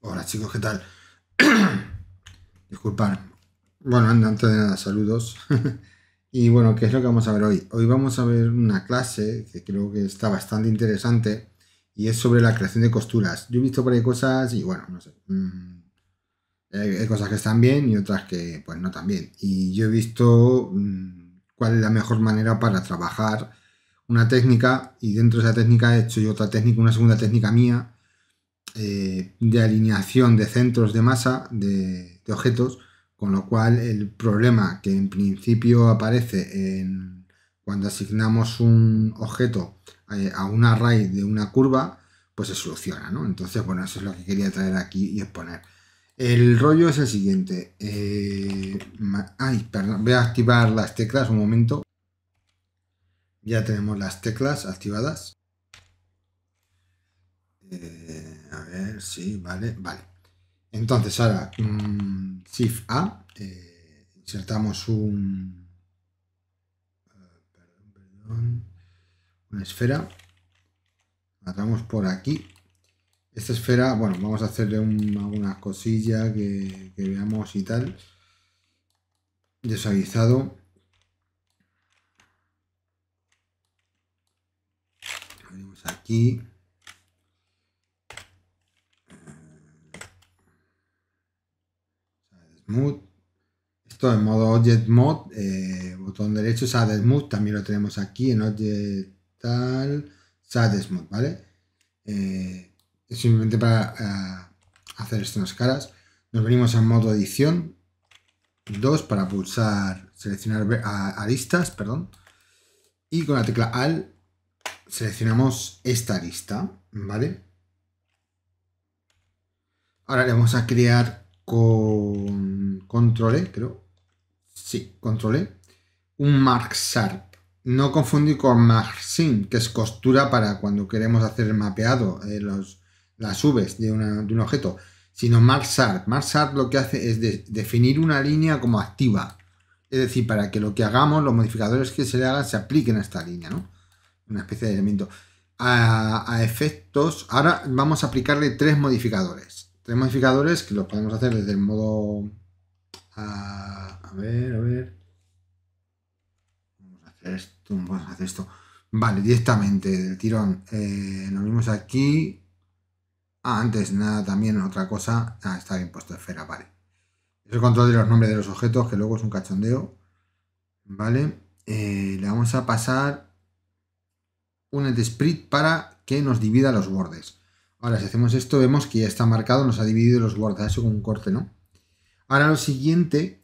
Hola chicos, ¿qué tal? Disculpad. Bueno, antes de nada, saludos. y bueno, ¿qué es lo que vamos a ver hoy? Hoy vamos a ver una clase que creo que está bastante interesante y es sobre la creación de costuras. Yo he visto por ahí cosas y bueno, no sé. Mm, hay cosas que están bien y otras que pues no tan bien. Y yo he visto mm, cuál es la mejor manera para trabajar una técnica y dentro de esa técnica he hecho yo otra técnica, una segunda técnica mía eh, de alineación de centros de masa de, objetos, con lo cual el problema que en principio aparece en, cuando asignamos un objeto eh, a, un array de una curva, pues se soluciona, Entonces, bueno, eso es lo que quería traer aquí y exponer. El rollo es el siguiente. Eh, voy a activar las teclas un momento. Ya tenemos las teclas activadas a ver, sí, vale, vale. Entonces ahora, mm, Shift A, eh, insertamos un... Eh, perdón, perdón, una esfera. La por aquí. Esta esfera, bueno, vamos a hacerle un, alguna cosilla que, veamos y tal. Desaguizado. aquí. Esto en modo Object Mod, eh, botón derecho, Sad también lo tenemos aquí en Object Tal, ¿vale? Eh, es simplemente para esto eh, hacer las caras. Nos venimos a modo edición 2 para pulsar, seleccionar aristas, perdón. Y con la tecla Al seleccionamos esta arista, ¿vale? Ahora le vamos a crear con control creo. Sí, controlé Un Mark Sharp. No confundir con sim que es costura para cuando queremos hacer el mapeado, de eh, los, las subes de, de un objeto, sino Mark Sharp. Mark Sharp lo que hace es definir una línea como activa. Es decir, para que lo que hagamos, los modificadores que se le hagan, se apliquen a esta línea, ¿no? Una especie de elemento. a efectos, ahora vamos a aplicarle tres modificadores de modificadores que los podemos hacer desde el modo... A, ver, a ver... Vamos a hacer esto, vamos a hacer esto. Vale, directamente del tirón. nos eh, lo aquí. Ah, antes nada, también otra cosa. Ah, está bien puesto esfera, vale. Es el control de los nombres de los objetos, que luego es un cachondeo. Vale. Eh, le vamos a pasar un split para que nos divida los bordes. Ahora, si hacemos esto, vemos que ya está marcado, nos ha dividido los guardas, eso con un corte, ¿no? Ahora lo siguiente,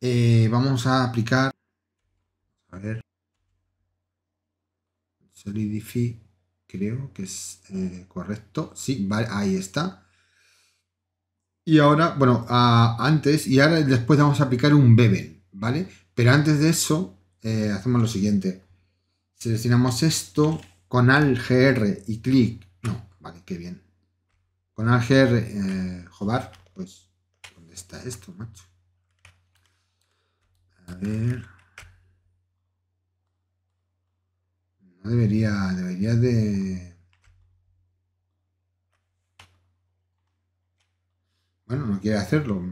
eh, vamos a aplicar... A ver... Solidify, creo que es eh, correcto. Sí, vale, ahí está. Y ahora, bueno, antes y ahora después vamos a aplicar un bevel, ¿vale? Pero antes de eso, eh, hacemos lo siguiente. Seleccionamos esto con Al GR y clic Vale, qué bien. Con Ángel eh, pues, ¿dónde está esto, macho? A ver. No debería, debería de... Bueno, no quiere hacerlo.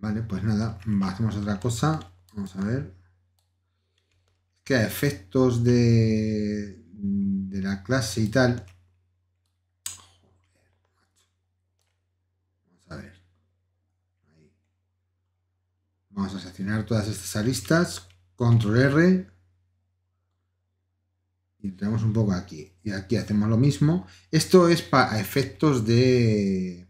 Vale, pues nada, hacemos otra cosa. Vamos a ver. ¿Qué que a efectos de, de la clase y tal. Vamos a ver. seleccionar todas estas aristas. Control R. Y entramos un poco aquí. Y aquí hacemos lo mismo. Esto es para efectos de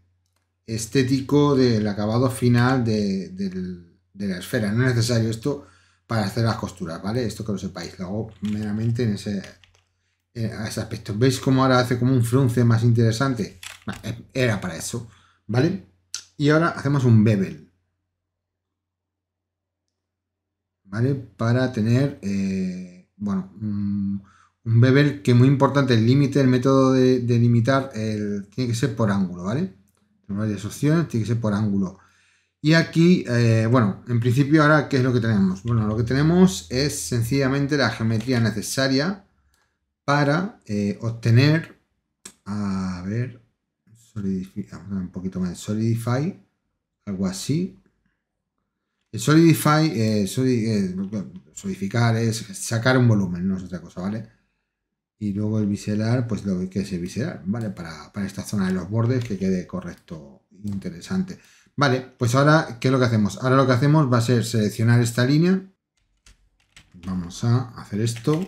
estético del acabado final de, de la esfera. No es necesario esto para hacer las costuras, ¿vale? Esto que lo sepáis, luego meramente en ese eh, a ese aspecto. ¿Veis cómo ahora hace como un frunce más interesante? Eh, era para eso, ¿vale? Y ahora hacemos un bevel. ¿Vale? Para tener, eh, bueno, un, mm, un bevel que muy importante, el límite, el método de, limitar, el, tiene que ser por ángulo, ¿vale? Tenemos varias opciones, tiene que ser por ángulo. Y aquí, bueno, en principio ahora, ¿qué es lo que tenemos? Bueno, lo que tenemos es sencillamente la geometría necesaria para eh, obtener, a ver, un poquito más Solidify, algo así. El Solidify, eh, solidificar eh, es sacar un volumen, no es otra cosa, ¿vale? Y luego el biselar, pues lo que es el biselar, ¿vale? Para, para esta zona de los bordes que quede correcto, interesante. Vale, pues ahora, ¿qué es lo que hacemos? Ahora lo que hacemos va a ser seleccionar esta línea. Vamos a hacer esto.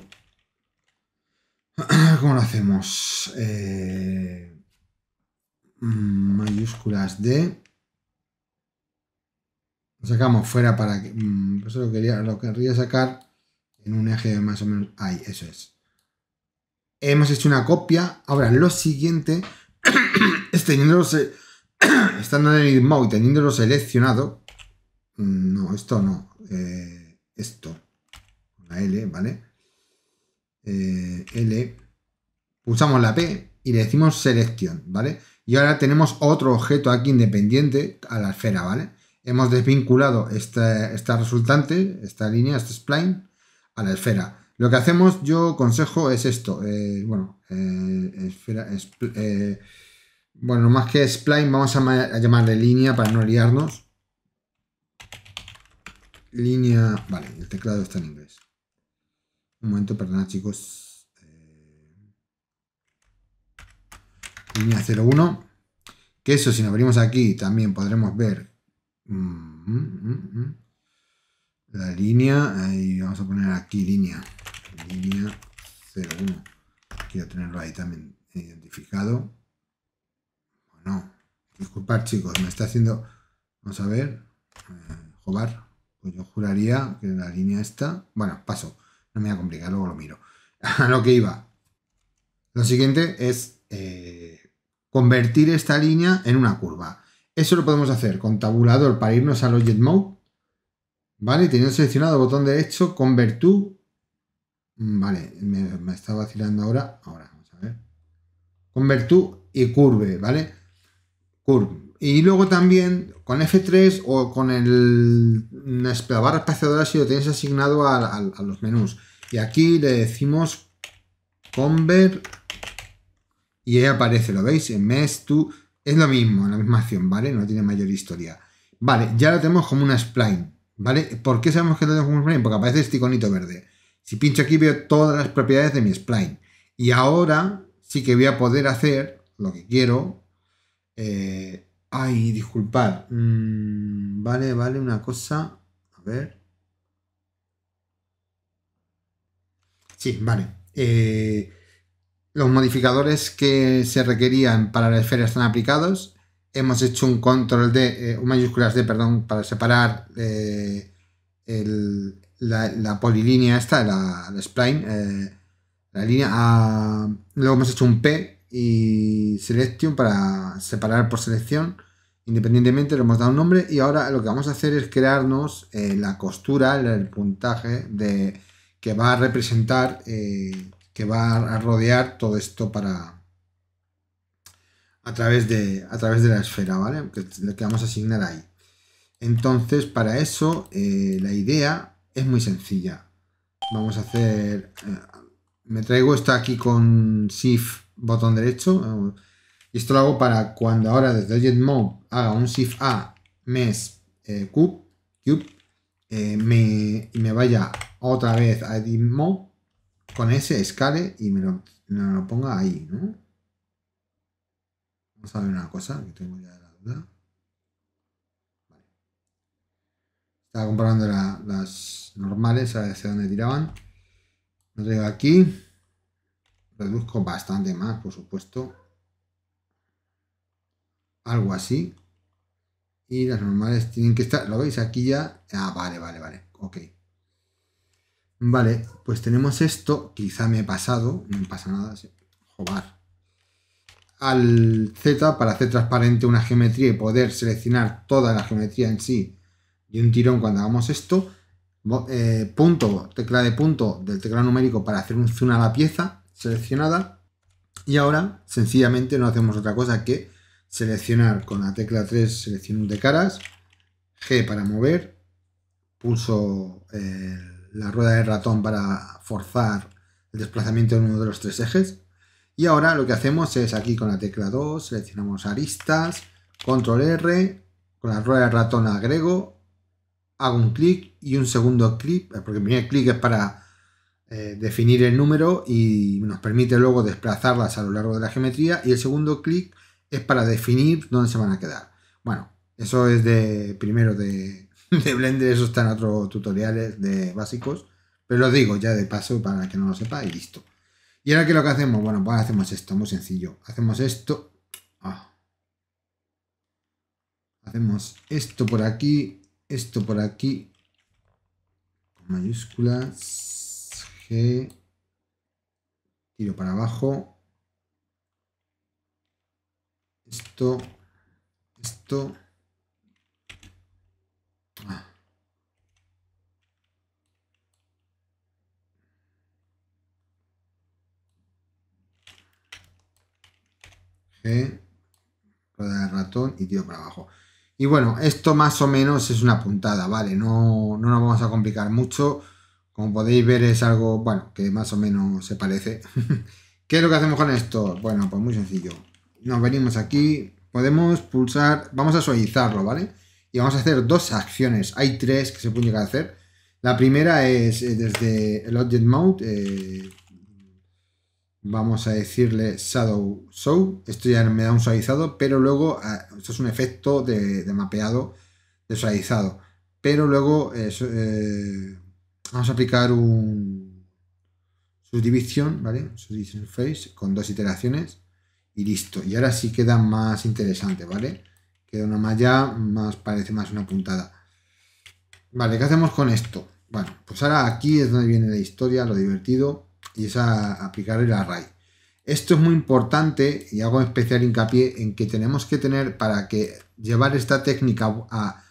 ¿Cómo lo hacemos? Eh, mm, mayúsculas D. Lo sacamos fuera para que... Mm, eso lo quería, lo querría sacar en un eje más o menos... Ahí, eso es. Hemos hecho una copia. Ahora, lo siguiente es teniéndolo... Estando en el mode y teniéndolo seleccionado... Mm, no, esto no. Eh, esto. La L, ¿vale? Eh, L, pulsamos la P y le decimos selección, ¿vale? Y ahora tenemos otro objeto aquí independiente a la esfera, ¿vale? Hemos desvinculado esta, esta resultante, esta línea, este spline, a la esfera. Lo que hacemos, yo consejo, es esto. Eh, bueno, eh, esfera, bueno, más que spline, vamos a, llamarle línea para no liarnos. Línea, vale, el teclado está en inglés. Un momento, perdona chicos. Eh, línea 01. Que eso, si nos abrimos aquí, también podremos ver mm, mm, mm, la línea. Y vamos a poner aquí línea. Línea 01. Quiero tenerlo ahí también identificado. Bueno, disculpad chicos, me está haciendo... Vamos a ver. Eh, Jobar. Pues yo juraría que la línea está Bueno, paso. No me voy a complicar, luego lo miro. A lo que iba. Lo siguiente es eh, convertir esta línea en una curva. Eso lo podemos hacer con tabulador para irnos al Object Mode. Vale, teniendo seleccionado el botón derecho, convertir. Mm, vale, me, está vacilando ahora. Ahora, vamos a ver. Convert y curve, ¿vale? Y luego también con F3 o con el, la barra espaciadora si lo tenéis asignado a, los menús. Y aquí le decimos convert y ahí aparece, ¿lo veis? En mes, tú, es lo mismo, la misma acción, ¿vale? No tiene mayor historia. Vale, ya lo tenemos como una spline, ¿vale? ¿Por qué sabemos que lo tenemos como un spline? Porque aparece este iconito verde. Si pincho aquí veo todas las propiedades de mi spline. Y ahora sí que voy a poder hacer lo que quiero eh, ay, disculpad. Mm, vale, vale, una cosa. A ver. Sí, vale. Eh, los modificadores que se requerían para la esfera están aplicados. Hemos hecho un control D, eh, un mayúsculas D, perdón, para separar la, polilínea esta, la, la spline, la línea Luego hemos hecho un P y Selection para separar por selección. Independientemente le hemos dado un nombre y ahora lo que vamos a hacer es crearnos eh, la costura, el, puntaje de, que va a representar, eh, que va a rodear todo esto para a través de, a través de la esfera, ¿vale? Que, lo que vamos a asignar ahí. Entonces, para eso, eh, la idea es muy sencilla. Vamos a hacer... me traigo esta aquí con shift botón derecho. Y esto lo hago para cuando ahora desde Object haga un Shift A mes eh, cube, cube eh, me, vaya otra vez a Edit con ese escale y me lo, ponga ahí, Vamos a ver una cosa que tengo ya la duda. Estaba comparando las normales a ver hacia dónde tiraban. Lo traigo aquí reduzco bastante más, por supuesto. Algo así. Y las normales tienen que estar, ¿lo veis? Aquí ya... Ah, vale, vale, vale. Ok. Vale, pues tenemos esto. Quizá me he pasado, no me pasa nada. Sí. Al Z para hacer transparente una geometría y poder seleccionar toda la geometría en sí y un tirón cuando hagamos esto. Eh, punto, tecla de punto del teclado numérico para hacer un zoom a la pieza seleccionada. Y ahora sencillamente no hacemos otra cosa que seleccionar con la tecla 3 selección de caras, G para mover, pulso eh, la rueda de ratón para forzar el desplazamiento de uno de los tres ejes. Y ahora lo que hacemos es aquí con la tecla 2 seleccionamos aristas, control R, con la rueda de ratón agrego, hago un clic y un segundo clic, eh, porque el primer clic es para eh, definir el número y nos permite luego desplazarlas a lo largo de la geometría y el segundo clic es para definir dónde se van a quedar. Bueno, eso es de primero de, Blender, eso está en otros tutoriales de básicos, pero lo digo ya de paso para que no lo sepa y listo. ¿Y ahora que lo que hacemos? Bueno, pues hacemos esto, muy sencillo. Hacemos esto. Ah. Hacemos esto por aquí, esto por aquí, mayúsculas tiro para abajo. Esto, esto. Ah. rueda de ratón y tiro para abajo. Y bueno, esto más o menos es una puntada, ¿vale? No, no nos vamos a complicar mucho como podéis ver es algo, bueno, que más o menos se parece. ¿Qué es lo que hacemos con esto? Bueno, pues muy sencillo. Nos venimos aquí, podemos pulsar, vamos a suavizarlo, ¿vale? Y vamos a hacer dos acciones. Hay tres que se pueden llegar a hacer. La primera es eh, desde el Object Mode. Eh, vamos a decirle Shadow Show. Esto ya me da un suavizado, pero luego, ah, esto es un efecto de, mapeado de suavizado. Pero luego, eh, vamos a aplicar un subdivision, ¿vale? Subdivision face con dos iteraciones y listo. Y ahora sí queda más interesante, ¿vale? Queda una malla, más parece más una puntada. Vale, ¿qué hacemos con esto? Bueno, pues ahora aquí es donde viene la historia, lo divertido, y es a aplicar el array. Esto es muy importante y hago especial hincapié en que tenemos que tener para que llevar esta técnica a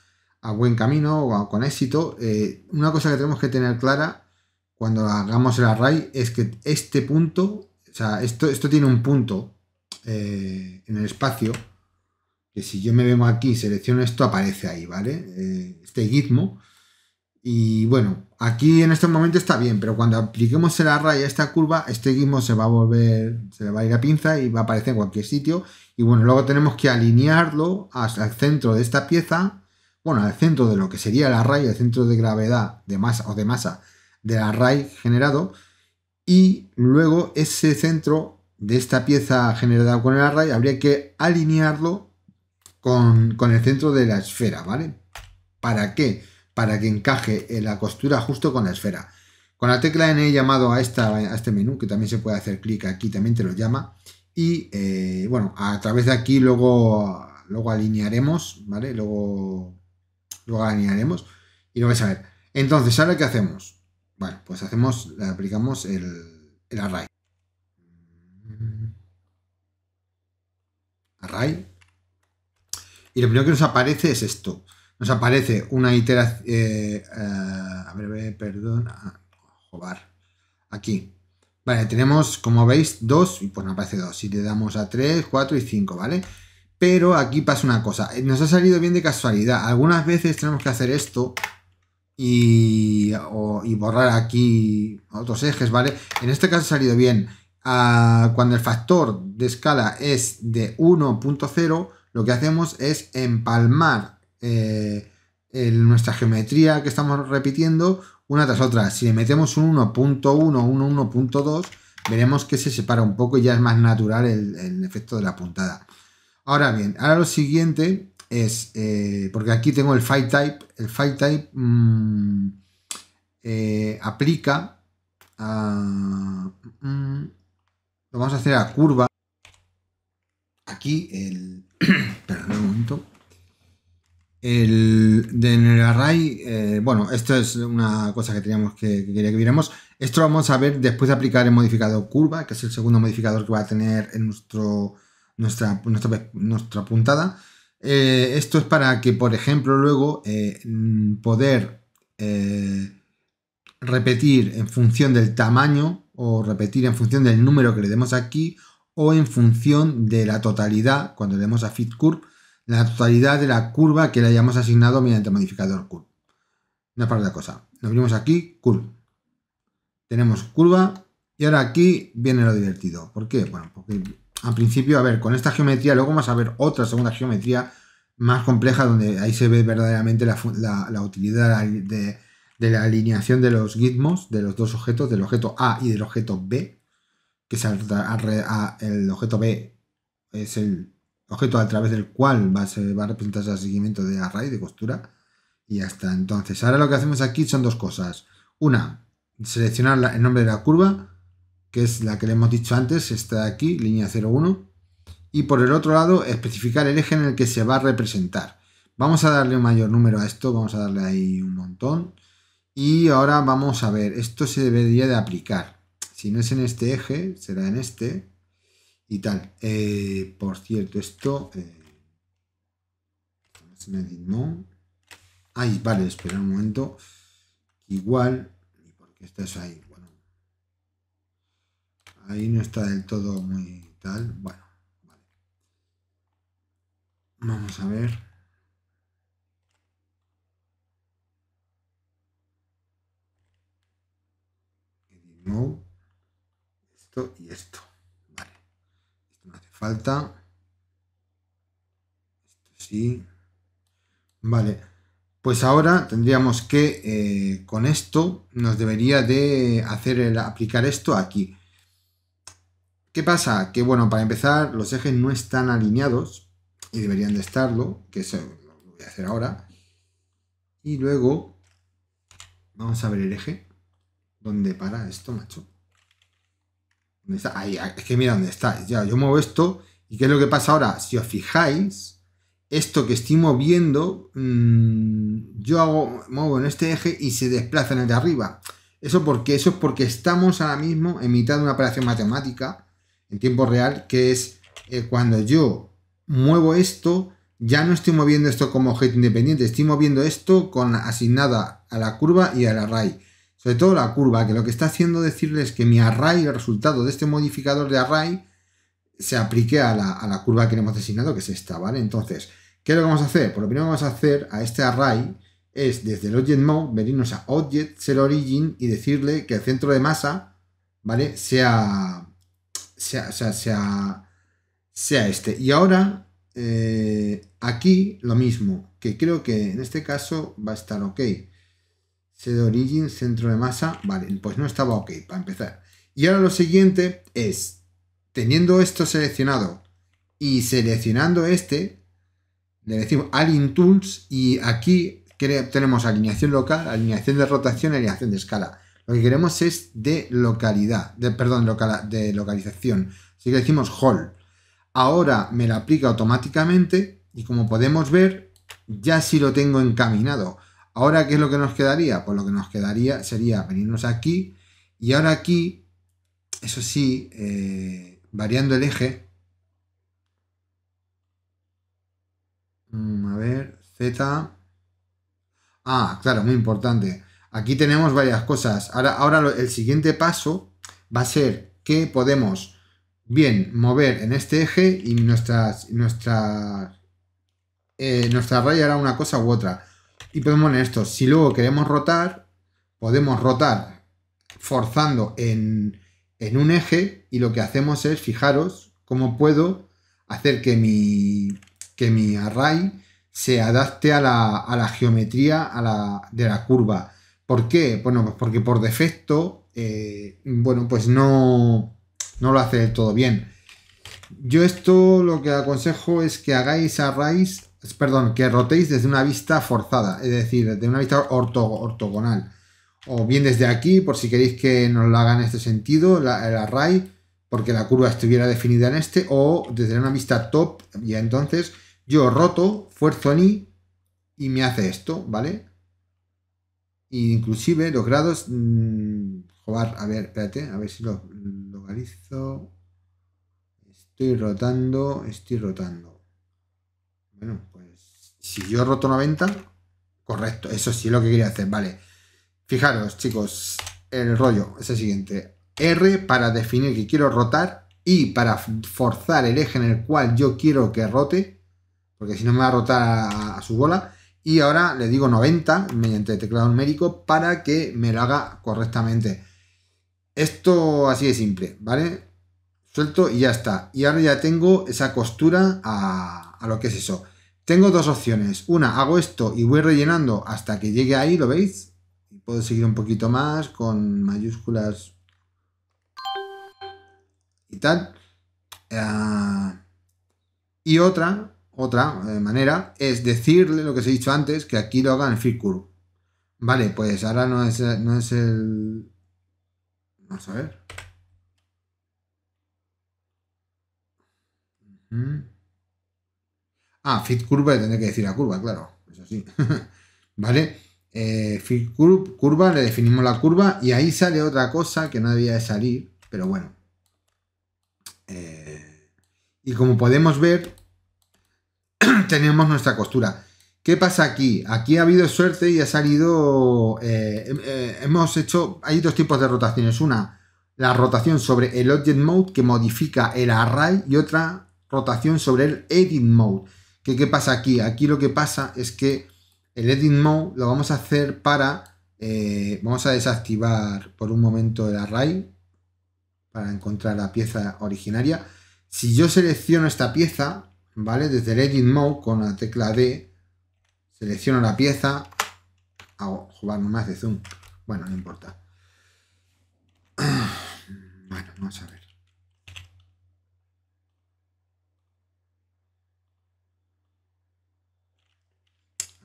a buen camino o con éxito. Eh, una cosa que tenemos que tener clara cuando hagamos el array es que este punto, o sea, esto, esto tiene un punto eh, en el espacio que si yo me vengo aquí y selecciono esto, aparece ahí, ¿vale? Eh, este gizmo. Y bueno, aquí en este momento está bien, pero cuando apliquemos el array a esta curva, este gizmo se va a volver, se le va a ir a pinza y va a aparecer en cualquier sitio. Y bueno, luego tenemos que alinearlo hasta el centro de esta pieza bueno, al centro de lo que sería el array, el centro de gravedad de masa o de masa del array generado, y luego ese centro de esta pieza generada con el array habría que alinearlo con, el centro de la esfera, ¿vale? ¿Para qué? Para que encaje la costura justo con la esfera. Con la tecla N llamado a, esta, a este menú, que también se puede hacer clic aquí, también te lo llama. Y eh, bueno, a través de aquí luego, luego alinearemos, ¿vale? Luego luego y lo vais a ver. Entonces, ¿ahora qué hacemos? Bueno, pues hacemos, aplicamos el, array. Array. Y lo primero que nos aparece es esto. Nos aparece una iteración... Eh, eh, a ver, perdón. Ah, Aquí. Vale, tenemos, como veis, dos, y pues nos aparece dos, Si le damos a 3, 4 y 5, ¿vale? Pero aquí pasa una cosa, nos ha salido bien de casualidad. Algunas veces tenemos que hacer esto y, borrar aquí otros ejes, ¿vale? En este caso ha salido bien. Ah, cuando el factor de escala es de 1.0, lo que hacemos es empalmar eh, nuestra geometría que estamos repitiendo una tras otra. Si le metemos un 1.1, un 1.2, veremos que se separa un poco y ya es más natural el efecto de la puntada. Ahora bien, ahora lo siguiente es, eh, porque aquí tengo el file type, el file type mm, eh, aplica a, mm, lo vamos a hacer a curva. Aquí el, perdón un momento, el array, eh, bueno, esto es una cosa que teníamos que, que que viéramos. Esto lo vamos a ver después de aplicar el modificador curva, que es el segundo modificador que va a tener en nuestro nuestra, puntada. Eh, esto es para que, por ejemplo, luego eh, mm, poder eh, repetir en función del tamaño o repetir en función del número que le demos aquí o en función de la totalidad, cuando le demos a fit curve, la totalidad de la curva que le hayamos asignado mediante el modificador curve. Una parte de la cosa. Nos abrimos aquí, curve. Tenemos curva y ahora aquí viene lo divertido. ¿Por qué? Bueno, porque al principio, a ver, con esta geometría, luego vamos a ver otra segunda geometría más compleja donde ahí se ve verdaderamente la, utilidad de, la alineación de los gizmos, de los dos objetos, del objeto A y del objeto B, que es el objeto B es el objeto a través del cual va a, va a representarse el seguimiento de array, de costura, y hasta Entonces, ahora lo que hacemos aquí son dos cosas. Una, seleccionar el nombre de la curva, que es la que le hemos dicho antes, está aquí, línea 01, y por el otro lado especificar el eje en el que se va a representar. Vamos a darle un mayor número a esto, vamos a darle ahí un montón. Y ahora vamos a ver, esto se debería de aplicar. Si no es en este eje, será en este y tal. Eh, por cierto, esto... Eh, Ay, vale, espera un momento. Igual, porque esto es ahí. Ahí no está del todo muy tal. Bueno, vale. Vamos a ver. Edit Esto y esto. Vale. Esto no hace falta. Esto sí. Vale. Pues ahora tendríamos que eh, con esto nos debería de hacer el, aplicar esto aquí. ¿Qué pasa? Que bueno, para empezar, los ejes no están alineados y deberían de estarlo, que eso lo voy a hacer ahora. Y luego vamos a ver el eje. ¿Dónde para esto, macho? Ahí, ah, es que mira dónde está. Ya, yo muevo esto. ¿Y qué es lo que pasa ahora? Si os fijáis, esto que estoy moviendo, mm, yo hago, muevo en este eje y se desplaza en el de arriba. ¿Eso porque Eso es porque estamos ahora mismo en mitad de una operación matemática en tiempo real, que es eh, cuando yo muevo esto, ya no estoy moviendo esto como objeto independiente, estoy moviendo esto con asignada a la curva y al array. Sobre todo la curva, que lo que está haciendo decirles que mi array, el resultado de este modificador de array, se aplique a la, curva que le hemos asignado, que es esta, ¿vale? Entonces, ¿qué es lo que vamos a hacer? Por pues lo primero que vamos a hacer a este array es desde el object mode venirnos a object, ser origin y decirle que el centro de masa, ¿vale? Sea sea, sea, sea, este. Y ahora, eh, aquí lo mismo, que creo que en este caso va a estar ok. de origin, centro de masa, vale, pues no estaba ok para empezar. Y ahora lo siguiente es, teniendo esto seleccionado y seleccionando este, le decimos Aline Tools y aquí tenemos alineación local, alineación de rotación, alineación de escala. Lo que queremos es de localidad, de, perdón, de localización. Así que decimos hall. Ahora me la aplica automáticamente y como podemos ver, ya sí lo tengo encaminado. Ahora, ¿qué es lo que nos quedaría? Pues lo que nos quedaría sería venirnos aquí y ahora aquí, eso sí, eh, variando el eje. Mm, a ver, Z. Ah, claro, muy importante. Aquí tenemos varias cosas. Ahora, ahora el siguiente paso va a ser que podemos bien mover en este eje y nuestras, nuestra, eh, nuestra raya hará una cosa u otra. Y podemos en esto. Si luego queremos rotar, podemos rotar forzando en, en un eje y lo que hacemos es, fijaros, cómo puedo hacer que mi, que mi array se adapte a la, a la geometría a la, de la curva. ¿Por qué? Bueno, pues porque por defecto, eh, bueno, pues no, no lo hace todo bien. Yo esto lo que aconsejo es que hagáis arrays, perdón, que rotéis desde una vista forzada, es decir, desde una vista ortogonal. O bien desde aquí, por si queréis que nos lo haga en este sentido, el array, porque la curva estuviera definida en este, o desde una vista top, y entonces yo roto, fuerzo en y me hace esto, ¿vale? inclusive los grados... Mm, a ver, espérate, a ver si lo localizo. Estoy rotando, estoy rotando. Bueno, pues si yo roto 90, correcto, eso sí es lo que quería hacer, vale. Fijaros, chicos, el rollo es el siguiente. R para definir que quiero rotar y para forzar el eje en el cual yo quiero que rote, porque si no me va a rotar a, a su bola, y ahora le digo 90 mediante teclado numérico para que me lo haga correctamente. Esto así de simple, ¿vale? Suelto y ya está. Y ahora ya tengo esa costura a, lo que es eso. Tengo dos opciones. Una, hago esto y voy rellenando hasta que llegue ahí, ¿lo veis? Puedo seguir un poquito más con mayúsculas y tal. Ah, y otra, otra eh, manera es decirle lo que os he dicho antes, que aquí lo hagan en Fit Curve. Vale, pues ahora no es, no es el... Vamos a ver. Ah, Fit Curva tendré que decir la curva, claro. Eso sí. vale. Eh, fit curve, curva, le definimos la curva y ahí sale otra cosa que no debía de salir, pero bueno. Eh, y como podemos ver, tenemos nuestra costura. ¿Qué pasa aquí? Aquí ha habido suerte y ha salido... Eh, eh, hemos hecho... Hay dos tipos de rotaciones. Una, la rotación sobre el Object Mode que modifica el array y otra rotación sobre el Edit Mode. ¿Qué, ¿Qué pasa aquí? Aquí lo que pasa es que el Edit Mode lo vamos a hacer para... Eh, vamos a desactivar por un momento el array para encontrar la pieza originaria. Si yo selecciono esta pieza, ¿vale? Desde el Edit Mode con la tecla D, selecciono la pieza, hago, jugar más de zoom, bueno, no importa. Bueno, vamos a ver.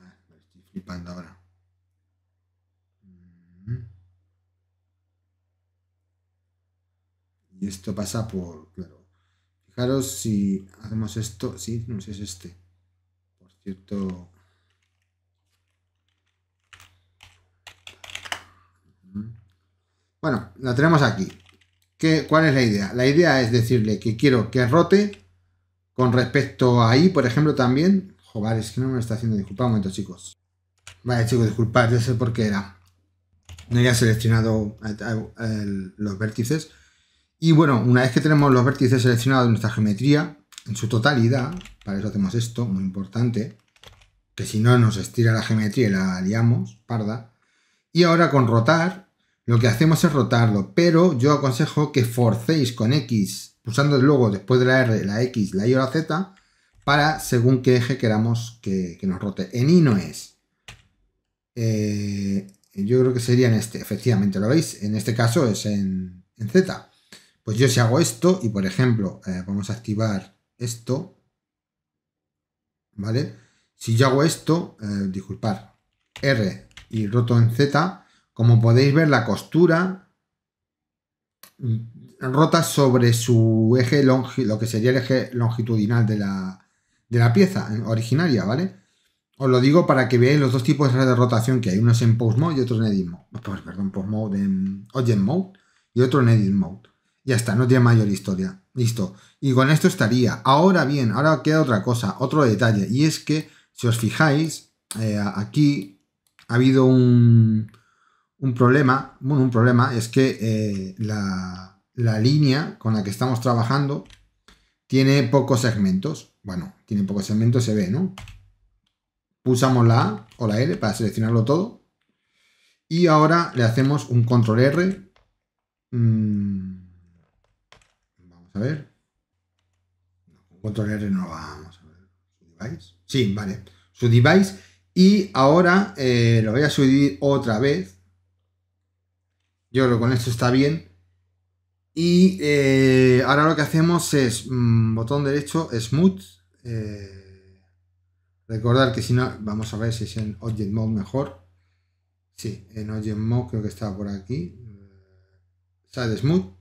Ah, estoy flipando ahora. Mm. Y esto pasa por, claro, Fijaros si hacemos esto, sí, no sé si es este. Por cierto... Bueno, la tenemos aquí. ¿Qué, ¿Cuál es la idea? La idea es decirle que quiero que rote con respecto a ahí, por ejemplo, también. Joder, es que no me lo está haciendo. Disculpad un momento, chicos. Vale, chicos, disculpad, ya sé por qué era. No había seleccionado los vértices. Y bueno, una vez que tenemos los vértices seleccionados de nuestra geometría, en su totalidad, para eso hacemos esto, muy importante, que si no nos estira la geometría y la liamos, parda. Y ahora con rotar, lo que hacemos es rotarlo, pero yo aconsejo que forcéis con X, pulsando luego después de la R, la X, la Y o la Z, para según qué eje queramos que, nos rote. En Y no es. Eh, yo creo que sería en este, efectivamente, ¿lo veis? En este caso es en, en Z. Pues yo si hago esto y, por ejemplo, eh, vamos a activar esto, ¿vale? Si yo hago esto, eh, disculpar, R y roto en Z, como podéis ver, la costura rota sobre su eje, lo que sería el eje longitudinal de la, pieza originaria, ¿vale? Os lo digo para que veáis los dos tipos de rotación que hay, unos en Post Mode y otros en Edit Mode. perdón, Post Mode en Object Mode y otro en Edit Mode. Ya está, no tiene mayor historia. Listo. Y con esto estaría. Ahora bien, ahora queda otra cosa, otro detalle. Y es que, si os fijáis, eh, aquí ha habido un, un problema. Bueno, un problema es que eh, la, línea con la que estamos trabajando tiene pocos segmentos. Bueno, tiene pocos segmentos, se ve, ¿no? Pulsamos la A o la L para seleccionarlo todo. Y ahora le hacemos un control R. Mm, ver. control R no vamos a ver. Sí, vale. Su device. Y ahora eh, lo voy a subir otra vez. Yo creo que con esto está bien. Y eh, ahora lo que hacemos es mm, botón derecho, smooth. Eh, recordar que si no, vamos a ver si es en Object Mode mejor. Sí, en Object Mode creo que está por aquí. Side Smooth.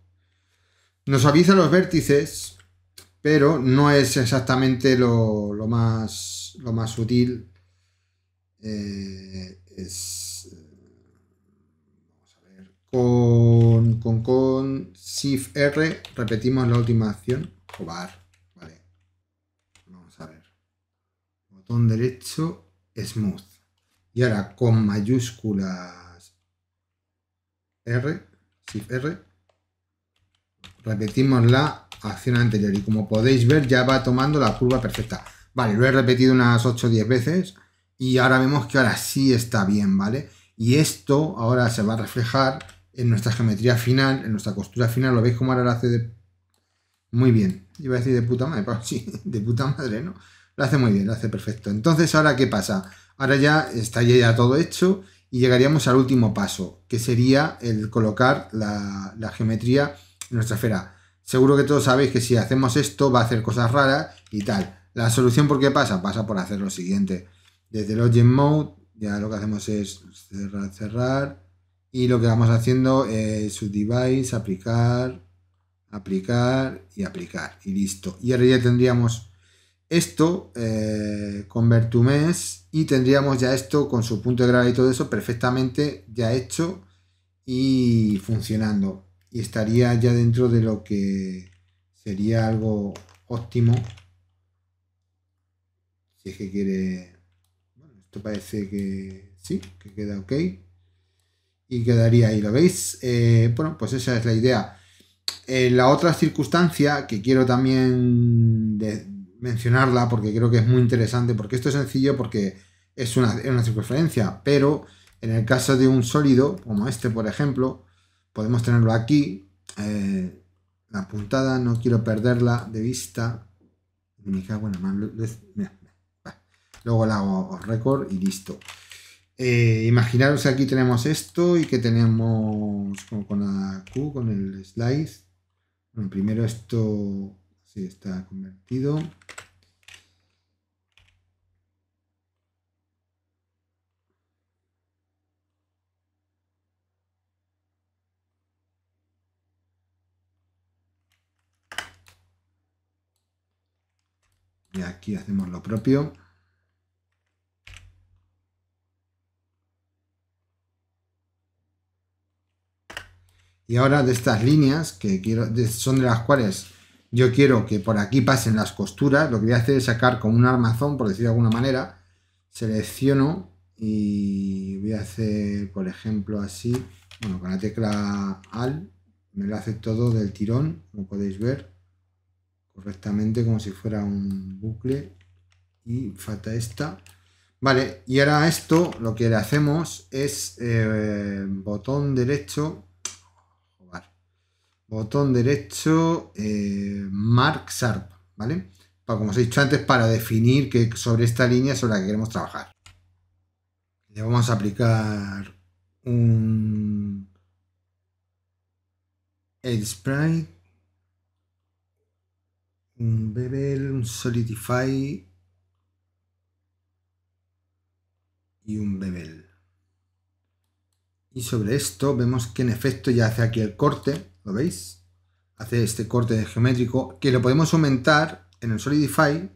Nos avisa los vértices, pero no es exactamente lo, más, lo más sutil. Eh, es, vamos a ver, con, con, con Shift R repetimos la última acción. Cobar. Vale. Vamos a ver. Botón derecho, Smooth. Y ahora con mayúsculas R, Shift R, repetimos la acción anterior y como podéis ver ya va tomando la curva perfecta. Vale, lo he repetido unas 8 o 10 veces y ahora vemos que ahora sí está bien, ¿vale? Y esto ahora se va a reflejar en nuestra geometría final, en nuestra costura final, ¿lo veis como ahora lo hace de... Muy bien, iba a decir de puta madre, pero sí, de puta madre, ¿no? Lo hace muy bien, lo hace perfecto. Entonces, ¿ahora qué pasa? Ahora ya está ya todo hecho y llegaríamos al último paso, que sería el colocar la, la geometría nuestra esfera. Seguro que todos sabéis que si hacemos esto va a hacer cosas raras y tal. La solución por qué pasa? Pasa por hacer lo siguiente. Desde Login Mode ya lo que hacemos es cerrar, cerrar. Y lo que vamos haciendo es subdevice, aplicar, aplicar y aplicar. Y listo. Y ahora ya tendríamos esto eh, con y tendríamos ya esto con su punto de gravedad y todo eso perfectamente ya hecho y funcionando y estaría ya dentro de lo que sería algo óptimo si es que quiere bueno, esto parece que sí, que queda ok y quedaría ahí, ¿lo veis? Eh, bueno, pues esa es la idea eh, la otra circunstancia que quiero también mencionarla porque creo que es muy interesante porque esto es sencillo porque es una, es una circunferencia pero en el caso de un sólido como este por ejemplo podemos tenerlo aquí. Eh, la puntada no quiero perderla de vista. Ah, Luego la hago récord y listo. Eh, que aquí tenemos esto y que tenemos con, la Q, con el slice. primero esto sí está convertido. Y aquí hacemos lo propio. Y ahora de estas líneas, que quiero, son de las cuales yo quiero que por aquí pasen las costuras, lo que voy a hacer es sacar como un armazón, por decir de alguna manera, selecciono y voy a hacer, por ejemplo, así, bueno, con la tecla AL, me lo hace todo del tirón, como podéis ver correctamente como si fuera un bucle y falta esta vale y ahora esto lo que le hacemos es eh, botón derecho botón derecho eh, mark sharp vale como os he dicho antes para definir que sobre esta línea sobre la que queremos trabajar le vamos a aplicar un edge sprite un bebel, un Solidify y un bebel Y sobre esto vemos que en efecto ya hace aquí el corte, ¿lo veis? Hace este corte geométrico que lo podemos aumentar en el Solidify.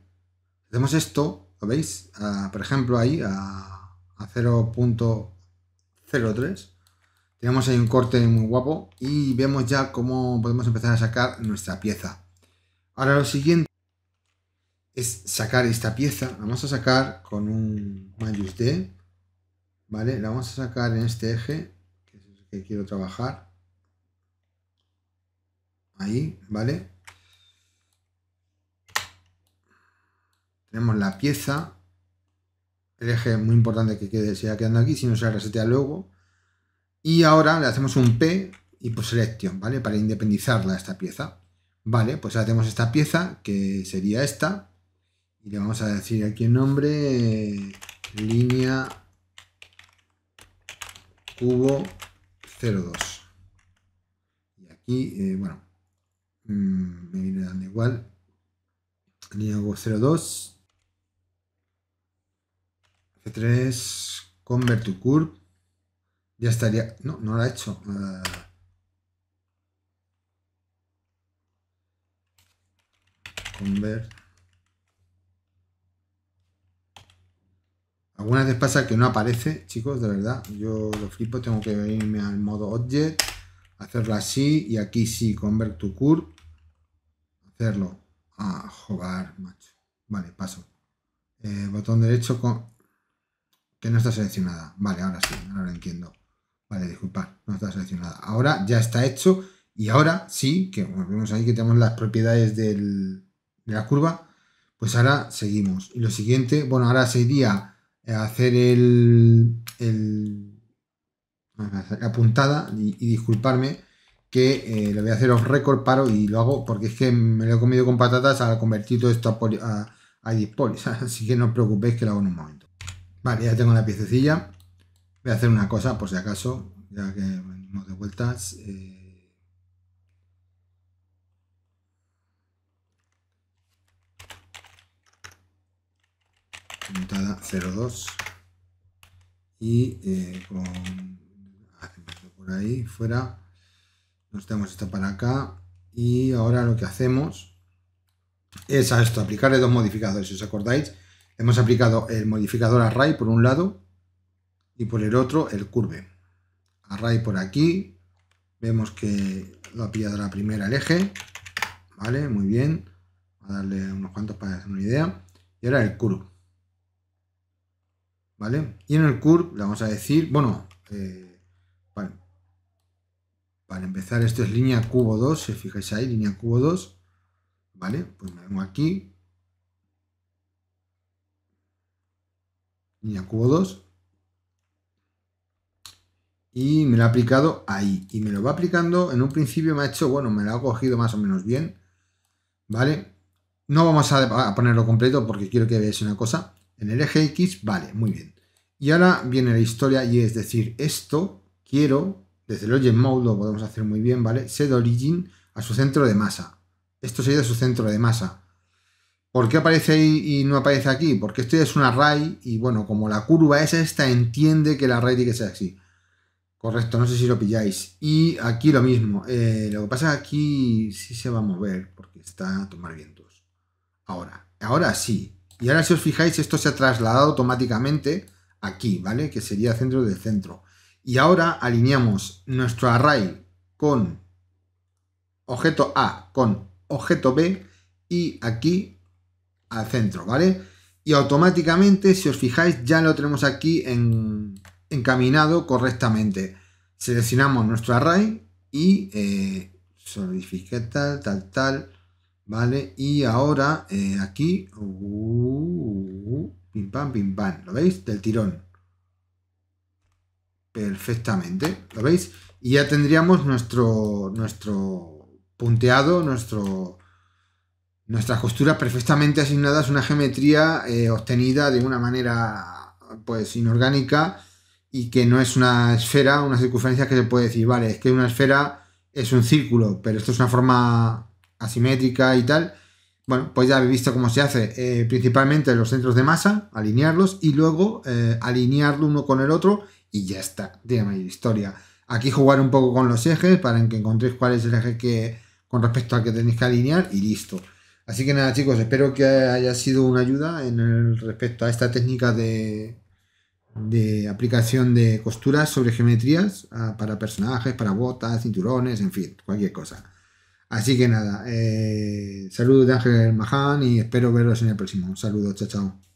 Hacemos esto, ¿lo veis? por ejemplo ahí a, a 0.03. Tenemos ahí un corte muy guapo y vemos ya cómo podemos empezar a sacar nuestra pieza. Ahora lo siguiente es sacar esta pieza. La vamos a sacar con un D. ¿Vale? La vamos a sacar en este eje, que es el que quiero trabajar. Ahí, ¿vale? Tenemos la pieza. El eje muy importante que quede, siga quedando aquí, si no se resetea luego. Y ahora le hacemos un P y por selection, ¿vale? Para independizarla esta pieza. Vale, pues ahora tenemos esta pieza, que sería esta, y le vamos a decir aquí el nombre, línea cubo 02. Y aquí, eh, bueno, mm, me viene dando igual, línea cubo 02, F3, convert to curve, ya estaría, no, no lo ha hecho, ah, convert. Algunas veces pasa que no aparece, chicos, de verdad. Yo lo flipo, tengo que irme al modo object, hacerlo así y aquí sí, convert to curve. Hacerlo. a ah, jugar, Vale, paso. Eh, botón derecho con... que no está seleccionada. Vale, ahora sí, ahora entiendo. Vale, disculpad, no está seleccionada. Ahora ya está hecho y ahora sí, que vemos ahí que tenemos las propiedades del, de la curva, pues ahora seguimos. Y lo siguiente, bueno, ahora sería eh, hacer el, el la y, disculparme que eh, lo voy a hacer off record, paro y lo hago porque es que me lo he comido con patatas al convertir todo esto a, poli, a, dispolis, así que no os preocupéis que lo hago en un momento. Vale, ya tengo la piececilla. Voy a hacer una cosa, por si acaso, ya que venimos de vueltas. Eh, 02 y eh, con ah, por ahí fuera nos damos esto para acá y ahora lo que hacemos es a esto aplicarle dos modificadores si os acordáis hemos aplicado el modificador array por un lado y por el otro el curve array por aquí vemos que lo ha pillado la primera el eje vale muy bien a darle unos cuantos para hacer una idea y ahora el curve ¿vale? Y en el curve le vamos a decir, bueno, eh, para, empezar esto es línea cubo 2, si fijáis ahí, línea cubo 2, ¿vale? Pues me vengo aquí, línea cubo 2, y me lo ha aplicado ahí, y me lo va aplicando, en un principio me ha hecho, bueno, me lo ha cogido más o menos bien, ¿vale? No vamos a ponerlo completo porque quiero que veáis una cosa, en el eje X, vale, muy bien. Y ahora viene la historia y es decir, esto quiero, desde el Origin Mode lo podemos hacer muy bien, ¿vale? Set Origin a su centro de masa. Esto sería su centro de masa. ¿Por qué aparece ahí y no aparece aquí? Porque esto ya es un array y bueno, como la curva es esta, entiende que la array tiene que ser así. Correcto, no sé si lo pilláis. Y aquí lo mismo. Eh, lo que pasa aquí sí se va a mover porque está a tomar vientos. Ahora, ahora sí. Y ahora si os fijáis, esto se ha trasladado automáticamente aquí, ¿vale? Que sería centro del centro. Y ahora alineamos nuestro array con objeto A con objeto B y aquí al centro, ¿vale? Y automáticamente, si os fijáis, ya lo tenemos aquí en, encaminado correctamente. Seleccionamos nuestro array y eh, tal, tal, tal, ¿vale? Y ahora eh, aquí... Uh, Pim pam, pim pam. ¿Lo veis? Del tirón. Perfectamente. ¿Lo veis? Y ya tendríamos nuestro, nuestro punteado, nuestro, nuestras costuras perfectamente Es una geometría eh, obtenida de una manera pues inorgánica y que no es una esfera, una circunferencia que se puede decir, vale, es que una esfera es un círculo, pero esto es una forma asimétrica y tal, bueno, pues ya habéis visto cómo se hace, eh, principalmente los centros de masa, alinearlos y luego eh, alinearlo uno con el otro y ya está, tiene mayor historia. Aquí jugar un poco con los ejes para que encontréis cuál es el eje que, con respecto al que tenéis que alinear y listo. Así que nada chicos, espero que haya sido una ayuda en el respecto a esta técnica de, de aplicación de costuras sobre geometrías ah, para personajes, para botas, cinturones, en fin, cualquier cosa. Así que nada, eh, saludos de Ángel Mahan y espero verlos en el próximo. Saludos, chao, chao.